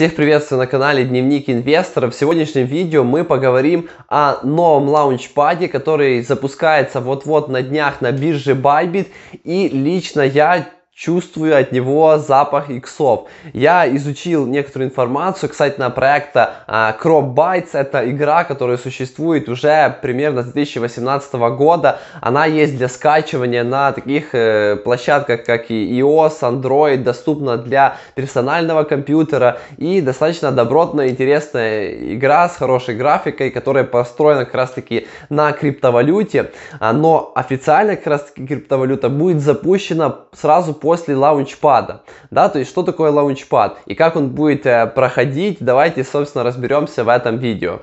Всех приветствую на канале Дневник Инвестора. В сегодняшнем видео мы поговорим о новом лаунчпаде, который запускается вот-вот на днях на бирже Bybit. И лично я чувствую от него запах иксов. Я изучил некоторую информацию кстати, на проекта а, Crop Bytes. Это игра, которая существует уже примерно с 2018 года. Она есть для скачивания на таких э, площадках, как и iOS, Android, доступна для персонального компьютера и достаточно добротная, интересная игра с хорошей графикой, которая построена как раз таки на криптовалюте. А, но официально как раз таки криптовалюта будет запущена сразу после после лаунчпада. Да, то есть что такое лаунчпад и как он будет э, проходить, давайте, собственно, разберемся в этом видео.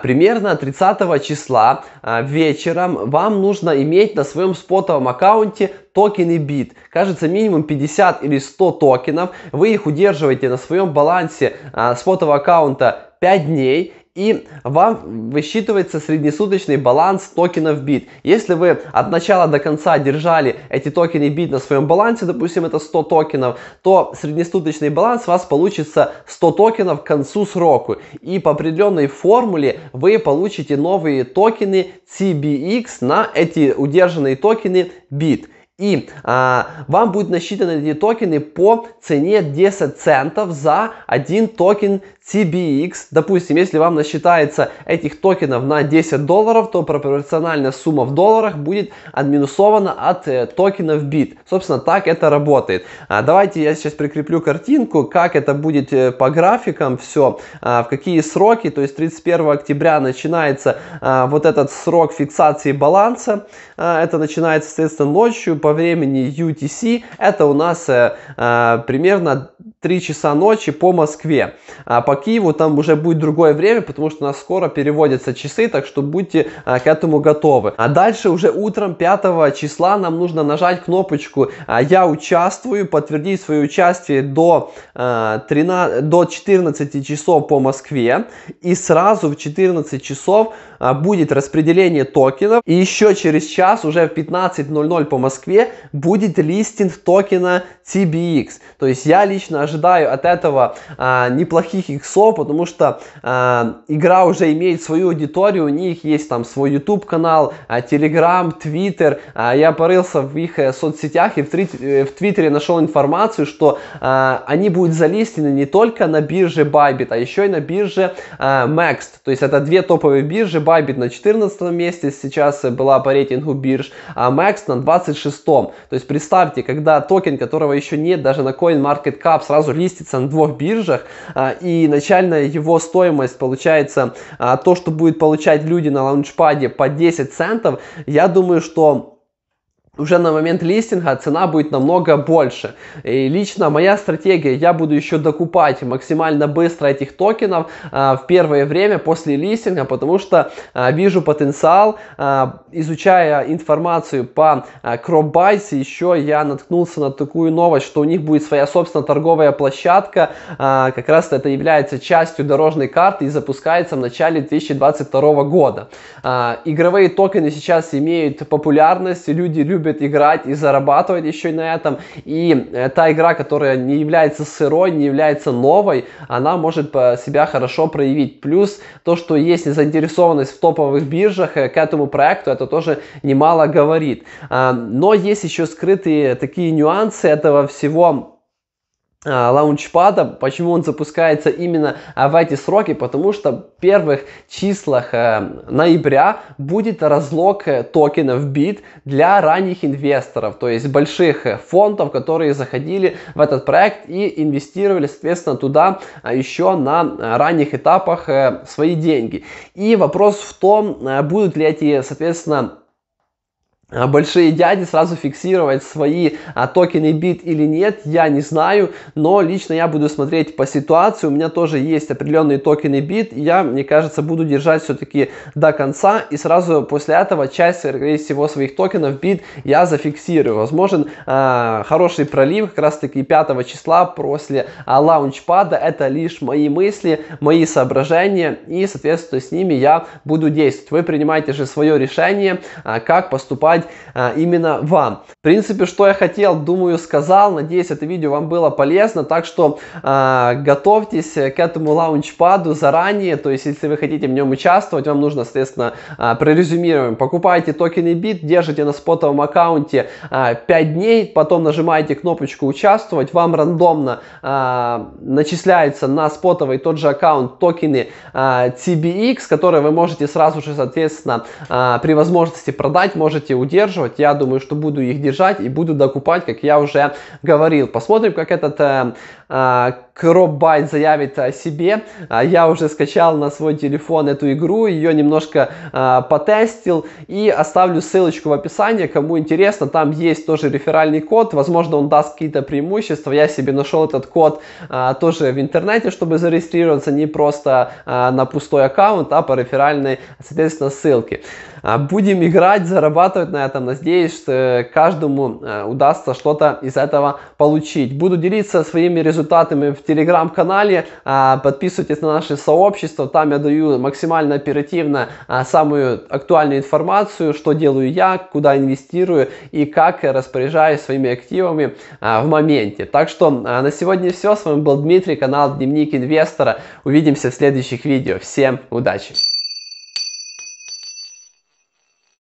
Примерно 30 числа э, вечером вам нужно иметь на своем спотовом аккаунте токены бит. Кажется, минимум 50 или 100 токенов. Вы их удерживаете на своем балансе э, спотового аккаунта 5 дней и вам высчитывается среднесуточный баланс токенов бит. Если вы от начала до конца держали эти токены бит на своем балансе, допустим, это 100 токенов, то среднесуточный баланс у вас получится 100 токенов к концу сроку. И по определенной формуле вы получите новые токены CBX на эти удержанные токены бит. И а, вам будут насчитаны эти токены по цене 10 центов за один токен CBX. Допустим, если вам насчитается этих токенов на 10 долларов, то пропорциональная сумма в долларах будет отминусована от э, токенов бит. Собственно, так это работает. А, давайте я сейчас прикреплю картинку, как это будет э, по графикам, все, а, в какие сроки. То есть 31 октября начинается а, вот этот срок фиксации баланса. А, это начинается, соответственно, ночью по времени UTC, это у нас э, э примерно 3 часа ночи по Москве. А по Киеву там уже будет другое время, потому что у нас скоро переводятся часы, так что будьте э, к этому готовы. А дальше уже утром 5 числа нам нужно нажать кнопочку э, «Я участвую», подтвердить свое участие до, э, 13, до 14 часов по Москве и сразу в 14 часов а, будет распределение токенов. И еще через час, уже в 15.00 по Москве, будет листинг токена TBX. То есть я лично ожидаю от этого а, неплохих иксов, потому что а, игра уже имеет свою аудиторию, у них есть там свой YouTube канал, а, Telegram, Twitter. А, я порылся в их э, соцсетях и в, три, э, в Твиттере нашел информацию, что а, они будут залистены не только на бирже Bybit, а еще и на бирже а, Next. То есть это две топовые биржи, Bybit Bybit на 14 месте, сейчас э, была по рейтингу бирж, а Max на 26. То есть представьте, когда токен, которого еще нет даже на CoinMarketCap, сразу листится на двух биржах, а, и начальная его стоимость получается а, то, что будет получать люди на лаунчпаде по 10 центов, я думаю, что уже на момент листинга цена будет намного больше. И лично моя стратегия, я буду еще докупать максимально быстро этих токенов а, в первое время после листинга, потому что а, вижу потенциал, а, изучая информацию по а, Cropbase, еще я наткнулся на такую новость, что у них будет своя собственная торговая площадка, а, как раз это является частью дорожной карты и запускается в начале 2022 года. А, игровые токены сейчас имеют популярность, люди любят любят играть и зарабатывать еще на этом. И э, та игра, которая не является сырой, не является новой, она может себя хорошо проявить. Плюс то, что есть незаинтересованность в топовых биржах э, к этому проекту, это тоже немало говорит. А, но есть еще скрытые такие нюансы этого всего Э, лаунчпада, почему он запускается именно а, в эти сроки, потому что в первых числах э, ноября будет разлог э, токенов бит для ранних инвесторов, то есть больших фондов, которые заходили в этот проект и инвестировали, соответственно, туда а, еще на ранних этапах свои деньги. И вопрос в том, будут ли эти, соответственно, а большие дяди сразу фиксировать свои а, токены бит или нет, я не знаю, но лично я буду смотреть по ситуации, у меня тоже есть определенные токены бит, и я, мне кажется, буду держать все-таки до конца, и сразу после этого часть, скорее всего, своих токенов бит я зафиксирую. Возможен а, хороший пролив, как раз таки 5 числа после а, лаунчпада, это лишь мои мысли, мои соображения, и, соответственно, с ними я буду действовать. Вы принимаете же свое решение, а, как поступать давать а, именно вам. В принципе, что я хотел, думаю, сказал. Надеюсь, это видео вам было полезно. Так что а, готовьтесь к этому лаунчпаду заранее. То есть, если вы хотите в нем участвовать, вам нужно, соответственно, а, прорезюмируем. Покупаете токены бит, держите на спотовом аккаунте а, 5 дней, потом нажимаете кнопочку участвовать, вам рандомно а, начисляется на спотовый тот же аккаунт токены CBX, которые вы можете сразу же, соответственно, при возможности продать, можете удерживать. Я думаю, что буду их держать и буду докупать, как я уже говорил. Посмотрим, как этот э, э, Кропбайт заявит о себе. А, я уже скачал на свой телефон эту игру, ее немножко э, потестил и оставлю ссылочку в описании, кому интересно. Там есть тоже реферальный код, возможно, он даст какие-то преимущества. Я себе нашел этот код э, тоже в интернете, чтобы зарегистрироваться не просто э, на пустой аккаунт, а по реферальной, соответственно, ссылке. А, будем играть, зарабатывать на этом. Надеюсь, что э, каждому э, удастся что-то из этого получить. Буду делиться своими результатами в телеграм-канале. А, подписывайтесь на наше сообщество. Там я даю максимально оперативно а, самую актуальную информацию, что делаю я, куда инвестирую и как распоряжаюсь своими активами а, в моменте. Так что на сегодня все. С вами был Дмитрий, канал Дневник инвестора. Увидимся в следующих видео. Всем удачи!